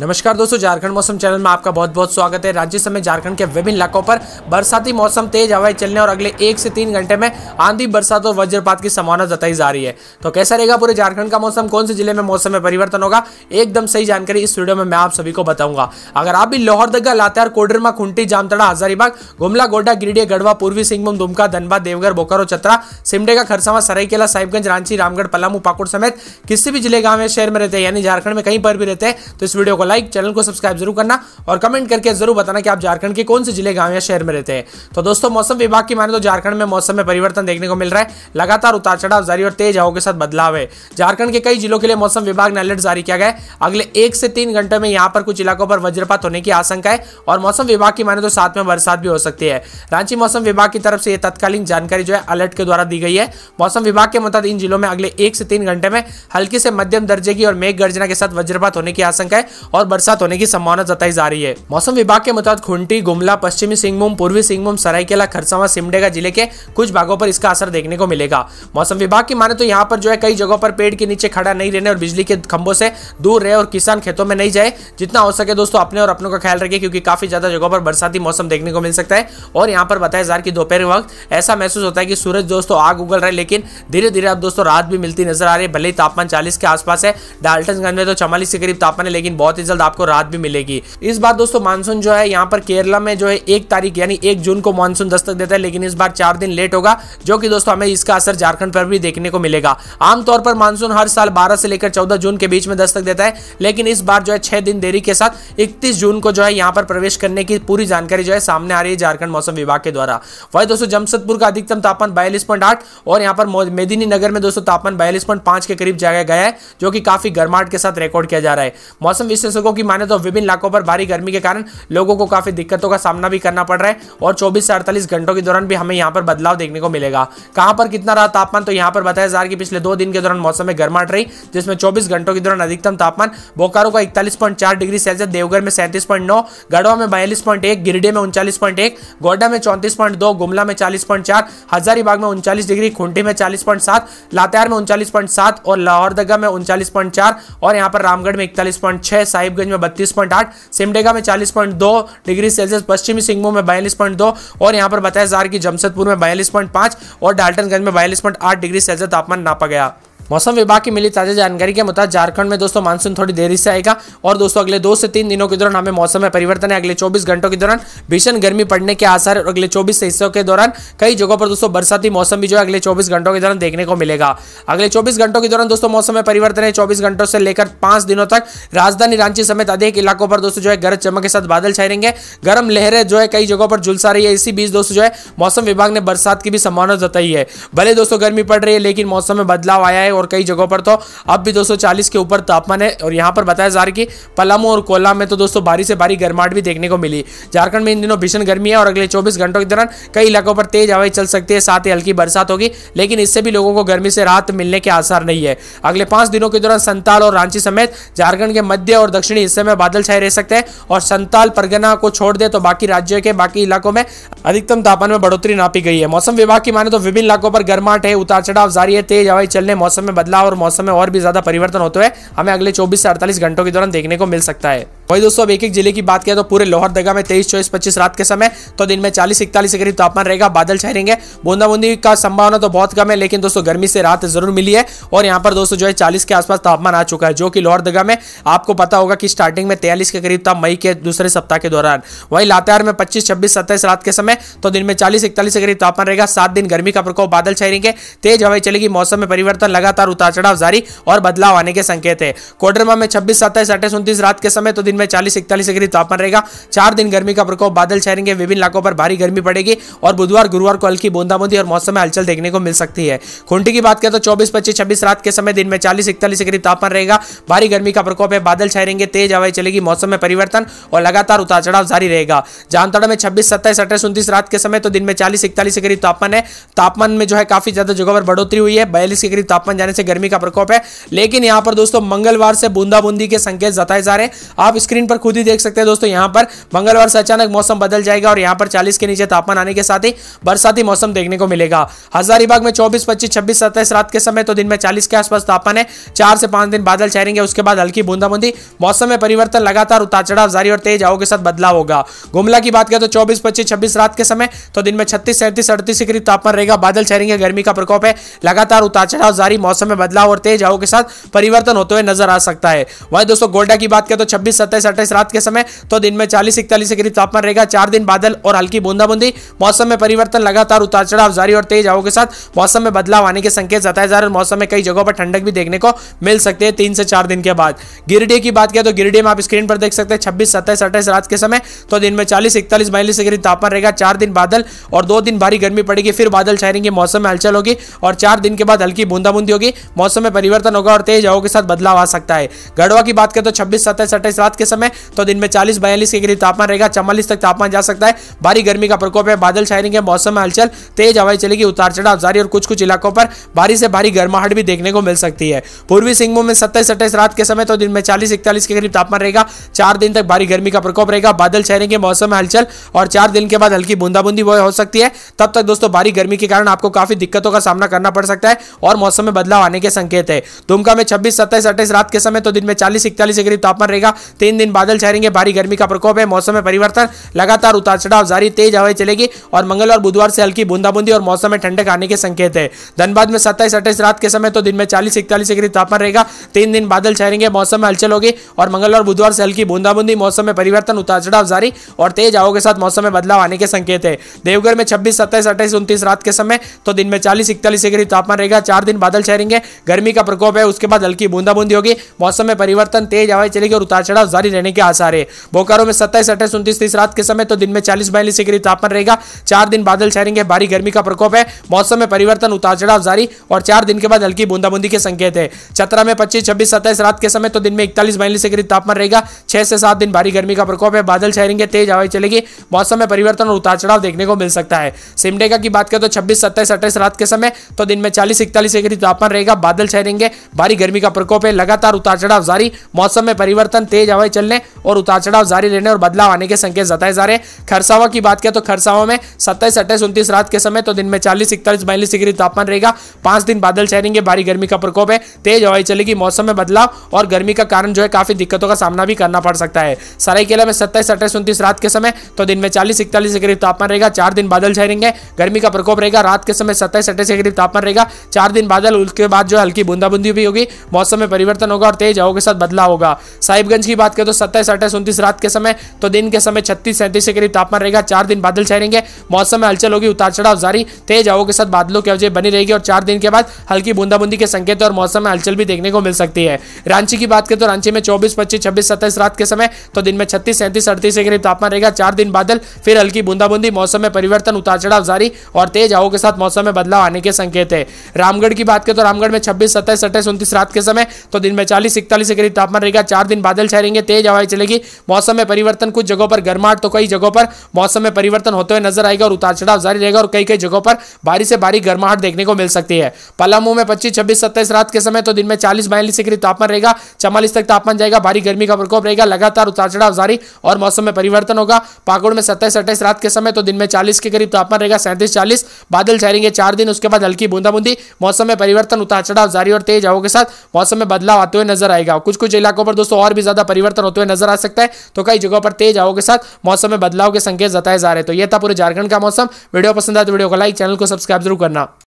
नमस्कार दोस्तों झारखंड मौसम चैनल में आपका बहुत बहुत स्वागत है राज्य समय झारखंड के विभिन्न इलाकों पर बरसाती मौसम तेज हवाएं चलने और अगले एक से तीन घंटे में आंधी बरसात और वज्रपात की संभावना जताई जा रही है तो कैसा रहेगा पूरे झारखंड का मौसम कौन से जिले में मौसम में परिवर्तन होगा एकदम सही जानकारी इस वीडियो में मैं आप सभी को बताऊंगा अगर आप भी लोहरदगा लातेहार कोडरमा खुंटी जामतड़ा हजारीबाग गुमला गोड्डा गिरिडीह गढ़वा पूर्वी सिंहभूम दुमका धनबाद देवघर बोकारो चतरा सिमडेगा खरसावा सरायकेला साहिबगंज रांची रामगढ़ पलामू पाकुड़ समेत किसी भी जिले गांव या शहर में रहते हैं यानी झारखंड में कहीं पर भी रहते हैं तो इस वीडियो को लाइक चैनल को सब्सक्राइब जरूर करना और कमेंट करके जरूर बताना कि आप झारखंड के कौन से जिले गांव या शहर में रहते हैं तो दोस्तों मौसम विभाग की माने तो झारखंड में मौसम में परिवर्तन देखने को मिल रहा है लगातार उतार चढ़ाव जारी और तेज हवा के साथ बदलाव है झारखंड के कई जिलों के लिए मौसम विभाग ने अलर्ट जारी किया गया अगले एक से तीन घंटे में यहाँ पर कुछ इलाकों पर वज्रपात होने की आशंका है और मौसम विभाग की माने तो साथ में बरसात भी हो सकती है रांची मौसम विभाग की तरफ से यह तत्कालीन जानकारी जो है अलर्ट के द्वारा दी गई है मौसम विभाग के मुताबिक इन जिलों में अगले एक से तीन घंटे में हल्की से मध्यम दर्जे की और मेघ गर्जना के साथ वज्रपात होने की आशंका है और बरसात होने की संभावना जताई जा रही है मौसम विभाग के मुताबिक खुंटी गुमला पश्चिमी सिंहभूम पूर्वी सिंहभूम सरायकेला खरसावा सिमडेगा जिले के कुछ भागों पर इसका असर देखने को मिलेगा मौसम विभाग की माने तो यहाँ पर जो है कई जगहों पर पेड़ के नीचे खड़ा नहीं रहने और बिजली के खंभों से दूर रहे और किसान खेतों में नहीं जाए जितना हो सके दोस्तों अपने और अपनों का ख्याल रखें क्योंकि काफी ज्यादा जगहों पर बरसाती मौसम देखने को मिल सकता है और यहाँ पर बताया जा रहा कि दोपहर वक्त ऐसा महसूस होता है कि सूरज दोस्तों आग उगल रहा है लेकिन धीरे धीरे अब दोस्तों रात भी मिलती नजर आ रही है भले ही तापमान चालीस के आसपास है डाल्टनगंज में तो चौवालीस के करीब तापमान है लेकिन बहुत ही काफी जल्द आपको राहत भी मिलेगी इस बार दोस्तों मानसून जो है यहाँ पर केरला में जो है एक तारीख यानी एक जून को मानसून दस्तक देता है लेकिन इस बार चार दिन लेट होगा जो की दोस्तों हमें इसका असर झारखंड पर भी देखने को मिलेगा आमतौर पर मानसून हर साल बारह से लेकर चौदह जून के बीच में दस्तक देता है लेकिन इस बार जो है छह दिन देरी के साथ इकतीस जून को जो है यहाँ पर प्रवेश करने की पूरी जानकारी जो है सामने आ रही है झारखंड मौसम विभाग के द्वारा वही दोस्तों जमशेदपुर का अधिकतम तापमान बयालीस और यहाँ पर मेदिनी नगर में दोस्तों तापमान बयालीस के करीब जाया गया है जो कि काफी गर्माहट के साथ रिकॉर्ड किया जा रहा है मौसम विशेष सको की माने तो विभिन्न इलाकों पर भारी गर्मी के कारण लोगों को काफी दिक्कतों का सामना भी करना पड़ रहा है और चौबीस से अड़तालीस घंटों के दौरान भी हमें यहाँ पर बदलाव देखने को मिलेगा कहाँ पर कितना रहा तापमान तो यहाँ पर बताया जा रहा है कि पिछले दो दिन के दौरान मौसम में गर्माहट रही जिसमें चौबीस घंटों के दौरान अधिकतम तापमान बोकारो का इकतालीस डिग्री सेल्सियस देवघर में सैंतीस पॉइंट नौ गढ़वा में बयालीस पॉइंट एक गिरडे में उनचालीस पॉइंट एक गोड्डा में चौंतीस पॉइंट दो गुमला में चालीस पॉइंट चार हजारीबाग में उनचालीस डिग्री खूंटी में चालीस पॉइंट सात लातेहार में उनचालीस पॉइंट सात और लाहौर दगा में उनचालीस पॉइंट चार और यहाँ पर रामगढ़ में इकतालीस पॉइंट छह साहिबगंज में बत्तीस पॉइंट आठ सिमडेगा में चालीस पॉइंट दो डिग्री सेल्सियस पश्चिमी सिंहभूम में बयालीस पॉइंट दो और यहाँ पर बताया जा रहा कि जमशेदपुर में बयालीस पॉइंट पांच और डाल्टनगंज में बयालीस पॉइंट आठ डिग्री सेल्सियस तापमान नापा गया मौसम विभाग की मिली ताज़ा जानकारी के मुताबिक झारखंड में दोस्तों मानसून थोड़ी देरी से आएगा और दोस्तों अगले दो से तीन दिनों के दौरान हमें मौसम में परिवर्तन है अगले चौबीस घंटों के दौरान भीषण गर्मी पड़ने के आसार और अगले चौबीस हिस्सों के दौरान कई जगहों पर दोस्तों बरसाती मौसम भी जो है अगले चौबीस घंटों के दौरान देखने को मिलेगा अगले चौबीस घंटों के दौरान दोस्तों मौसम में परिवर्तन है चौबीस घंटों से लेकर पांच दिनों तक राजधानी रांची समेत अधिक इलाकों पर दोस्तों जो है गरज चमक के साथ बादल छाए रहेंगे गर्म लहरें जो है कई जगहों पर झुलसा रही है इसी बीच दोस्तों जो है मौसम विभाग ने बरसात की भी संभावना जताई है भले दोस्तों गर्मी पड़ रही है लेकिन मौसम में बदलाव आया है और कई जगहों पर तो अब भी दोस्तों के ऊपर तापमान है और यहाँ पर बताया जा रहा है कि पलामू और कोला में तो दोस्तों भारी से भारी गर्माहट भी देखने को मिली झारखंड में इन दिनों भीषण गर्मी है और अगले चौबीस घंटों के दौरान कई इलाकों पर तेज हवाएं चल सकती है साथ ही हल्की बरसात होगी लेकिन इससे भी लोगों को गर्मी से राहत मिलने के आसार नहीं है अगले पांच दिनों के दौरान संताल और रांची समेत झारखंड के मध्य और दक्षिणी हिस्से में बादल छाए रह सकते हैं और संताल परगना को छोड़ दे तो बाकी राज्यों के बाकी इलाकों में अधिकतम तापमान में बढ़ोतरी नापी गई है मौसम विभाग की माने तो विभिन्न इलाकों पर गर्माहट है उतार चढ़ाव जारी है तेज हवाएं चलने मौसम मौसम में बदलाव और मौसम में और भी ज्यादा परिवर्तन होते हुए हमें अगले चौबीस से अड़तालीस घंटों के दौरान देखने को मिल सकता है वही दोस्तों अब एक एक जिले की बात करें तो पूरे लोहरदगा में तेईस चौबीस पच्चीस रात के समय तो दिन में चालीस इकतालीस के करीब तापमान रहेगा बादल छह रहेंगे बूंदाबूंदी का संभावना तो बहुत कम है लेकिन दोस्तों गर्मी से रात जरूर मिली है और यहाँ पर दोस्तों जो है चालीस के आसपास तापमान आ चुका है जो कि लोहरदगा में आपको पता होगा कि स्टार्टिंग में तैयलीस के करीब था मई के दूसरे सप्ताह के दौरान वही लातेहार में पच्चीस छब्बीस सत्ताईस रात के समय तो दिन में चालीस इकतालीस के करीब तापमान रहेगा सात दिन गर्मी का प्रकोप बादल छह रहेंगे तेज हवाई चलेगी मौसम में परिवर्तन लगातार उतार चढ़ाव जारी और बदलाव आने के संकेत है कोडरमा में छब्बीस सत्ताईस अट्ठाईस उन्तीस रात के समय तो दिन दिन में चालीस इकतालीस डिग्री तापमान रहेगा चार दिन गर्मी का प्रकोप बादल छाएंगे विभिन्न इलाकों पर भारी गर्मी पड़ेगी और बुधवार गुरुवार को हल्की बूंदाबूंदी और मौसम में हलचल देखने को मिल सकती है खूंटी की बात करें तो चौबीस पच्चीस छब्बीस रात के समय दिन में चालीस इकतालीस डिग्री तापमान रहेगा भारी गर्मी का प्रकोप है बादल छाए रहेंगे तेज हवाई चलेगी मौसम में परिवर्तन और लगातार उतार चढ़ाव जारी रहेगा जामताड़ा में छब्बीस सत्ताईस अट्ठाईस उन्तीस रात के समय तो दिन में चालीस इकतालीस डिग्री तापमान है तापमान में जो है काफी ज्यादा जगह पर बढ़ोतरी हुई है बयालीस के करीब तापमान जाने से गर्मी का प्रकोप है लेकिन यहाँ पर दोस्तों मंगलवार से बूंदाबूंदी के संकेत जताए जा रहे हैं आप इस स्क्रीन पर खुद ही देख सकते हैं दोस्तों यहाँ पर मंगलवार से अचानक मौसम बदल जाएगा और यहाँ पर चालीस के नीचे तापमान आने के साथ ही बरसाती मौसम देखने को मिलेगा हजारीबाग में चौबीस पच्चीस छब्बीस सत्ताईस रात के समय तो दिन में चालीस के आसपास तापमान है चार से पांच दिन बादल छहरेंगे उसके बाद हल्की बूंदाबूंदी मौसम में परिवर्तन लगातार उतार चढ़ाव जारी और तेज हवा के साथ बदलाव होगा गुमला की बात करें तो चौबीस पच्चीस छब्बीस रात के समय तो दिन में छत्तीस सैंतीस अड़तीस के करीब तापमान रहेगा बादल छहरेंगे गर्मी का प्रकोप है लगातार उतार चढ़ाव जारी मौसम में बदलाव और तेज हवा के साथ परिवर्तन होते हुए नजर आ सकता है वही दोस्तों गोड्डा की बात करें तो छब्बीस सत्ताईस सत्ताईस अट्ठाईस रात के समय तो दिन में चालीस इकतालीस के करीब तापमान रहेगा चार दिन बादल और हल्की बूंदाबूंदी मौसम में परिवर्तन लगातार उतार चढ़ाव जारी और तेज हवा के साथ मौसम में बदलाव आने के संकेत जताए जा रहे हैं मौसम में कई जगहों पर ठंडक भी देखने को मिल सकती है तीन से चार दिन के बाद गिरिडीह की बात किया तो गिरिडीह में आप स्क्रीन पर देख सकते हैं छब्बीस सत्ताईस अट्ठाईस रात के समय तो दिन में चालीस इकतालीस बयालीस के करीब तापमान रहेगा चार दिन बादल और दो दिन भारी गर्मी पड़ेगी फिर बादल छाएंगे मौसम में हलचल होगी और चार दिन के बाद हल्की बूंदाबूंदी होगी मौसम में परिवर्तन होगा और तेज हवा के साथ बदलाव आ सकता है गढ़वा की बात करें तो छब्बीस सत्ताईस अट्ठाईस रात के समय तो दिन में चालीस बयालीस के करीब तापमान रहेगा चवालीस तक तापमान जा सकता है भारी गर्मी का प्रकोप है बादल छाए रहेंगे मौसम में हलचल तेज हवाई चलेगी उतार चढ़ाव जारी और कुछ कुछ इलाकों पर भारी से भारी गर्माहट भी देखने को मिल सकती है पूर्वी सिंहभूम में सत्ताईस अट्ठाईस रात के समय तो दिन में चालीस इकतालीस के करीब तापमान रहेगा चार दिन तक भारी गर्मी का प्रकोप रहेगा बादल रहेंगे मौसम में हलचल और चार दिन के बाद हल्की बूंदाबूंदी हो सकती है तब तक दोस्तों भारी गर्मी के कारण आपको काफी दिक्कतों का सामना करना पड़ सकता है और मौसम में बदलाव आने के संकेत है दुमका में छब्बीस सत्ताईस अट्ठाईस रात के समय तो दिन में चालीस इकतालीस के करीब तापमान रहेगा तीन तीन दिन बादल छहरेंगे भारी गर्मी का प्रकोप है मौसम में परिवर्तन लगातार उतार चढ़ाव जारी तेज हवाएं चलेगी और मंगलवार बुधवार से हल्की बूंदाबूंदी और मौसम में ठंडक आने के संकेत है धनबाद में सत्ताईस अट्ठाईस रात के समय तो दिन में चालीस इकतालीस डिग्री तापमान रहेगा तीन दिन बादल छहरेंगे मौसम में हलचल होगी और मंगलवार बुधवार से हल्की बूंदाबूंदी मौसम में परिवर्तन उतार चढ़ाव जारी और तेज हवाओं के साथ मौसम में बदलाव आने के संकेत है देवघर में छब्बीस सत्ताईस अट्ठाईस उन्तीस रात के समय तो दिन में चालीस इकतालीस डिग्री तापमान रहेगा चार दिन बादल छहरेंगे गर्मी का प्रकोप है उसके बाद हल्की बूंदाबूंदी होगी मौसम में परिवर्तन तेज हवाएं चलेगी और उतार चढ़ाव जारी भारी रहने के आसार है बोकारो में सत्ताईस अट्ठाईस उन्तीस तीस रात के समय तो दिन में चालीस बयालीस डिग्री तापमान रहेगा चार दिन बादल छहरेंगे भारी गर्मी का प्रकोप है मौसम में परिवर्तन उतार चढ़ाव जारी और चार दिन के बाद हल्की बूंदाबूंदी के संकेत है चतरा में पच्चीस छब्बीस सत्ताईस रात के समय तो दिन में इकतालीस बयालीस डिग्री तापमान रहेगा छह से सात दिन भारी गर्मी का प्रकोप है बादल छहरेंगे तेज हवाई चलेगी मौसम में परिवर्तन और उतार चढ़ाव देखने को मिल सकता है सिमडेगा की बात करें तो छब्बीस सत्ताईस अट्ठाईस रात के समय तो दिन में चालीस इकतालीस डिग्री तापमान रहेगा बादल छहरेंगे भारी गर्मी का प्रकोप है लगातार उतार चढ़ाव जारी मौसम में परिवर्तन तेज हवाई चलने और उतार चढ़ाव जारी रहने और बदलाव आने के संकेत जताए जा रहे हैं खरसावा की बात करें तो खरसावा में सत्ताईस अट्ठाईस उन्तीस रात के समय तो दिन में चालीस इकतालीस बयालीस डिग्री तापमान रहेगा पांच दिन बादल छहरेंगे भारी गर्मी का प्रकोप है तेज हवाई चलेगी मौसम में बदलाव और गर्मी का कारण जो है काफी दिक्कतों का सामना भी करना पड़ सकता है सरायकेला में सत्ताईस अट्ठाईस उन्तीस रात के समय तो दिन में चालीस इकतालीस के करीब तापमान रहेगा चार दिन बादल छहरेंगे गर्मी का प्रकोप रहेगा रात के समय सत्ताईस अट्ठाईस के करीब तापमान रहेगा चार दिन बादल उसके बाद जो हल्की बूंदाबूंदी भी होगी मौसम में परिवर्तन होगा और तेज हवाओं के साथ बदलाव होगा साहिबगंज की बात करें तो सत्ताईस अट्ठाईस उन्तीस रात के समय तो दिन के समय छत्तीस सैंतीस के करीब तापमान रहेगा चार दिन बादल छाएंगे मौसम में हलचल होगी उतार चढ़ाव जारी तेज हवा के साथ बादलों की वजह बनी रहेगी और चार दिन के बाद हल्की बूंदाबूंदी के संकेत और मौसम में हलचल भी देखने को मिल सकती है रांची की बात करें तो रांची में चौबीस पच्चीस छब्बीस सत्ताईस रात के समय तो दिन में छत्तीस सैंतीस अड़तीस के करीब तापमान रहेगा चार दिन बादल फिर हल्की बूंदाबूंदी मौसम में परिवर्तन उतार चढ़ाव जारी और तेज हवा के साथ मौसम में बदलाव आने के संकेत है रामगढ़ की बात करें तो रामगढ़ में छब्बीस सत्ताईस अट्ठाईस उन्तीस रात के समय तो दिन में चालीस इकतालीस के करीब तापमान रहेगा चार दिन बादल छाएंगे तेज हवाएं चलेगी मौसम में परिवर्तन कुछ जगहों पर गर्माहट तो कई जगहों पर मौसम में परिवर्तन होते हुए नजर आएगा और उतार चढ़ाव जारी रहेगा और कई कई जगहों पर भारी से भारी गर्माहट देखने को मिल सकती है पलामू में पच्चीस छब्बीस सत्ताईस रात के समय तो दिन में चालीस बयालीस डिग्री तापमान रहेगा चवालीस तक तापमान जाएगा भारी गर्मी का प्रकोप रहेगा लगातार उतार चढ़ाव जारी और मौसम में परिवर्तन होगा पाकुड़ में सत्ताईस अट्ठाईस रात के समय तो दिन में चालीस के करीब तापमान रहेगा सैंतीस चालीस बादल छाएंगे चार दिन उसके बाद हल्की बूंदाबूंदी मौसम में परिवर्तन उतार चढ़ाव जारी और तेज हवाओं के साथ मौसम में बदलाव आते हुए नजर आएगा कुछ कुछ इलाकों पर दोस्तों और भी ज्यादा परिवर्तन परिवर्तन होते हुए नजर आ सकता है तो कई जगहों पर तेज हवा के साथ मौसम में बदलाव के संकेत जताए जा रहे हैं तो यह था पूरे झारखंड का मौसम वीडियो पसंद आए तो वीडियो को लाइक चैनल को सब्सक्राइब जरूर करना